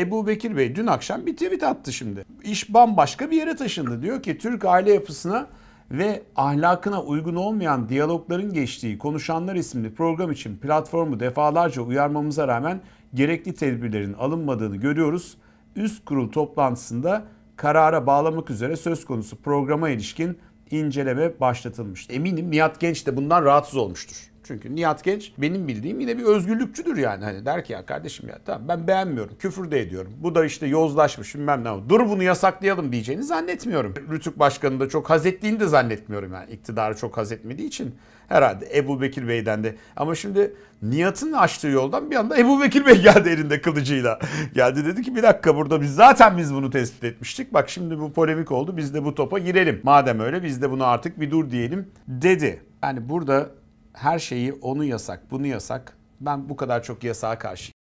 Ebu Bekir Bey dün akşam bir tweet attı şimdi. İş bambaşka bir yere taşındı. Diyor ki Türk aile yapısına ve ahlakına uygun olmayan diyalogların geçtiği Konuşanlar isimli program için platformu defalarca uyarmamıza rağmen gerekli tedbirlerin alınmadığını görüyoruz. Üst kurul toplantısında karara bağlamak üzere söz konusu programa ilişkin inceleme başlatılmıştı. Eminim Nihat Genç de bundan rahatsız olmuştur. Çünkü Nihat Genç benim bildiğim yine bir özgürlükçüdür yani. Hani der ki ya kardeşim ya tamam ben beğenmiyorum. Küfür de ediyorum. Bu da işte yozlaşmış bilmem ne. Dur bunu yasaklayalım diyeceğini zannetmiyorum. Rütük Başkanı da çok haz ettiğini de zannetmiyorum yani. iktidarı çok haz etmediği için herhalde Ebu Bekir Bey'den de. Ama şimdi Nihat'ın açtığı yoldan bir anda Ebu Bekir Bey geldi elinde kılıcıyla. geldi dedi ki bir dakika burada biz zaten biz bunu tespit etmiştik. Bak şimdi bu polemik oldu biz de bu topa girelim. Madem öyle biz de bunu artık bir dur diyelim dedi. Yani burada her şeyi onu yasak, bunu yasak. Ben bu kadar çok yasağa karşı.